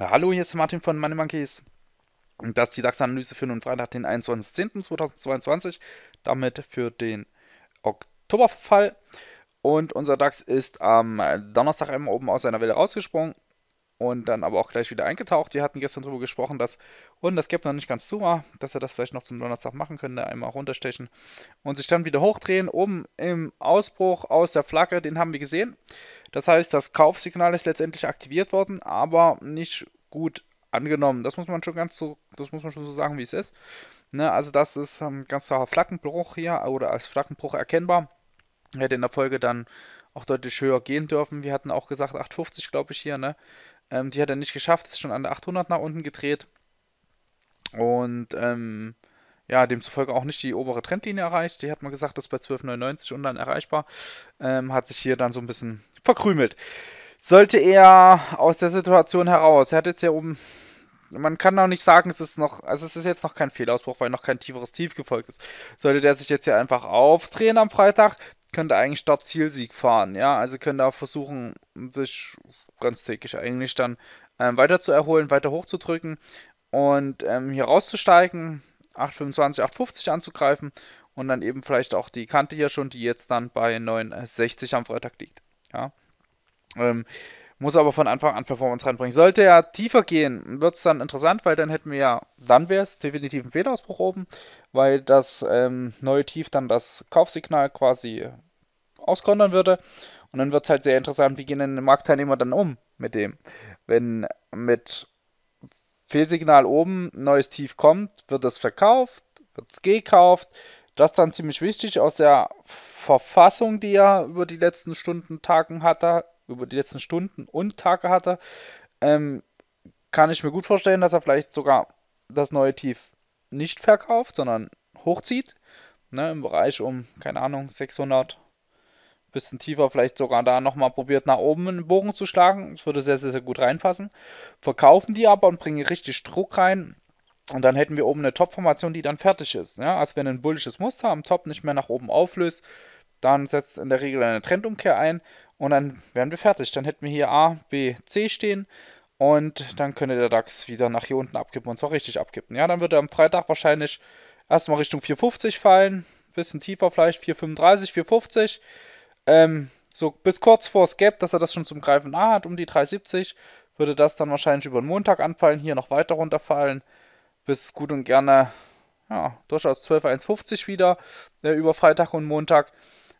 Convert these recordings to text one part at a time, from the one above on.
Hallo, hier ist Martin von Money Monkeys. Das ist die DAX-Analyse für den Freitag, den 21.10.2022, damit für den Oktoberverfall. Und unser DAX ist am Donnerstag eben oben aus seiner Welle rausgesprungen und dann aber auch gleich wieder eingetaucht. Wir hatten gestern darüber gesprochen, dass und das gibt noch nicht ganz zu war, ah, dass er das vielleicht noch zum Donnerstag machen könnte, einmal runterstechen und sich dann wieder hochdrehen, oben im Ausbruch aus der Flagge, den haben wir gesehen. Das heißt, das Kaufsignal ist letztendlich aktiviert worden, aber nicht gut angenommen. Das muss man schon ganz so, das muss man schon so sagen, wie es ist. Ne, also das ist ein ähm, ganz klarer Flaggenbruch hier oder als Flaggenbruch erkennbar. Hätte in der Folge dann auch deutlich höher gehen dürfen. Wir hatten auch gesagt 8,50 glaube ich hier, ne? Ähm, die hat er nicht geschafft, ist schon an der 800 nach unten gedreht. Und ähm, ja, demzufolge auch nicht die obere Trendlinie erreicht. Die hat man gesagt, ist bei 12,99 und dann erreichbar. Ähm, hat sich hier dann so ein bisschen verkrümelt. Sollte er aus der Situation heraus, er hat jetzt hier oben man kann auch nicht sagen, es ist noch, also es ist jetzt noch kein Fehlausbruch, weil noch kein tieferes Tief gefolgt ist. Sollte der sich jetzt hier einfach aufdrehen am Freitag, könnte eigentlich Start-Zielsieg fahren, ja. Also könnte auch versuchen, sich ganz täglich eigentlich dann ähm, weiter zu erholen, weiter hochzudrücken und ähm, hier rauszusteigen, 825, 850 anzugreifen und dann eben vielleicht auch die Kante hier schon, die jetzt dann bei 960 äh, am Freitag liegt. Ja. Ähm, muss aber von Anfang an Performance reinbringen. Sollte er tiefer gehen, wird es dann interessant, weil dann hätten wir ja, dann wäre es definitiv ein Fehlausbruch oben, weil das ähm, neue Tief dann das Kaufsignal quasi auskontern würde. Und dann wird es halt sehr interessant, wie gehen denn die Marktteilnehmer dann um mit dem? Wenn mit Fehlsignal oben neues Tief kommt, wird es verkauft, wird es gekauft. Das ist dann ziemlich wichtig aus der Verfassung, die er über die letzten Stunden, Tagen hatte, über die letzten Stunden und Tage hatte, ähm, kann ich mir gut vorstellen, dass er vielleicht sogar das neue Tief nicht verkauft, sondern hochzieht. Ne, Im Bereich um, keine Ahnung, 600, bisschen tiefer, vielleicht sogar da nochmal probiert, nach oben einen Bogen zu schlagen. Das würde sehr, sehr, sehr gut reinpassen. Verkaufen die aber und bringen richtig Druck rein. Und dann hätten wir oben eine Top-Formation, die dann fertig ist. Ja, also wenn ein bullisches Muster am Top nicht mehr nach oben auflöst, dann setzt in der Regel eine Trendumkehr ein und dann wären wir fertig. Dann hätten wir hier A, B, C stehen und dann könnte der DAX wieder nach hier unten abkippen und zwar richtig abkippen. Ja, dann würde er am Freitag wahrscheinlich erstmal Richtung 450 fallen, bisschen tiefer vielleicht, 435, 450 ähm, so bis kurz vor Scap, dass er das schon zum Greifen nah hat, um die 370, würde das dann wahrscheinlich über den Montag anfallen, hier noch weiter runterfallen, bis gut und gerne, ja, durchaus 12,150 wieder äh, über Freitag und Montag,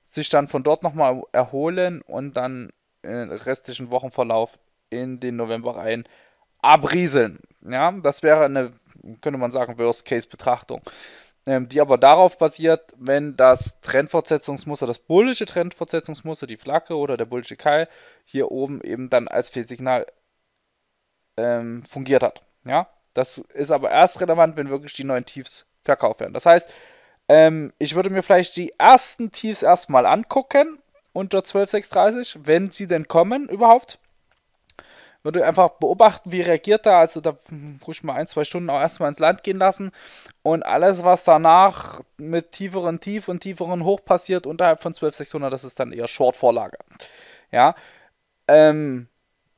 sich dann von dort nochmal erholen und dann im restlichen Wochenverlauf in den November rein abrieseln. Ja, das wäre eine, könnte man sagen, Worst-Case-Betrachtung ähm, die aber darauf basiert, wenn das Trendfortsetzungsmuster, das bullische Trendfortsetzungsmuster, die Flagge oder der bullische Keil hier oben eben dann als Fehlsignal ähm, fungiert hat. Ja, das ist aber erst relevant, wenn wirklich die neuen Tiefs verkauft werden. Das heißt, ähm, ich würde mir vielleicht die ersten Tiefs erstmal angucken unter 12,630, wenn sie denn kommen überhaupt würde einfach beobachten, wie reagiert er. Also da ruhig mal ein, zwei Stunden auch erstmal ins Land gehen lassen. Und alles, was danach mit tieferen Tief und tieferen Hoch passiert, unterhalb von 12600, das ist dann eher Short-Vorlage. Ja. Ähm,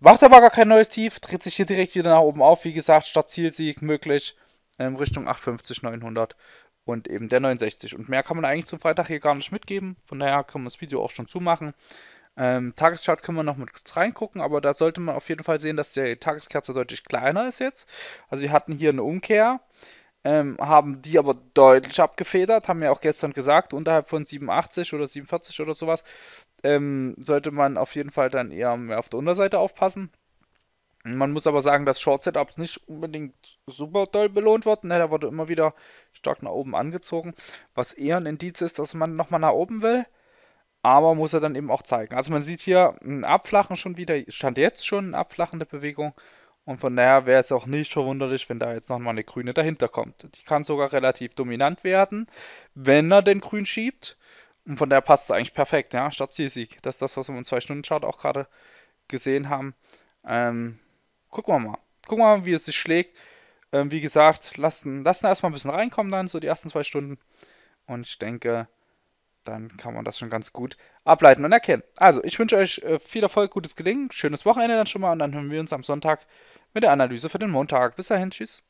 macht aber gar kein neues Tief, dreht sich hier direkt wieder nach oben auf. Wie gesagt, statt Zielsieg möglich ähm, Richtung 850, 900 und eben der 69. Und mehr kann man eigentlich zum Freitag hier gar nicht mitgeben. Von daher kann man das Video auch schon zumachen. Ähm, Tageschart können wir noch mal kurz reingucken, aber da sollte man auf jeden Fall sehen, dass der Tageskerze deutlich kleiner ist jetzt. Also wir hatten hier eine Umkehr, ähm, haben die aber deutlich abgefedert, haben ja auch gestern gesagt, unterhalb von 87 oder 47 oder sowas ähm, sollte man auf jeden Fall dann eher mehr auf der Unterseite aufpassen. Man muss aber sagen, dass Short-Setups nicht unbedingt super doll belohnt wurden. Ne, da wurde immer wieder stark nach oben angezogen, was eher ein Indiz ist, dass man nochmal nach oben will aber muss er dann eben auch zeigen. Also man sieht hier ein Abflachen schon wieder, stand jetzt schon ein Abflachen der Bewegung und von daher wäre es auch nicht verwunderlich, wenn da jetzt nochmal eine grüne dahinter kommt. Die kann sogar relativ dominant werden, wenn er den grün schiebt und von daher passt es eigentlich perfekt, ja, statt Zielsieg. Das ist das, was wir im 2-Stunden-Chart auch gerade gesehen haben. Ähm, gucken wir mal. Gucken wir mal, wie es sich schlägt. Ähm, wie gesagt, lassen, lassen erstmal ein bisschen reinkommen dann, so die ersten zwei Stunden und ich denke, dann kann man das schon ganz gut ableiten und erkennen. Also, ich wünsche euch äh, viel Erfolg, gutes Gelingen, schönes Wochenende dann schon mal und dann hören wir uns am Sonntag mit der Analyse für den Montag. Bis dahin, tschüss.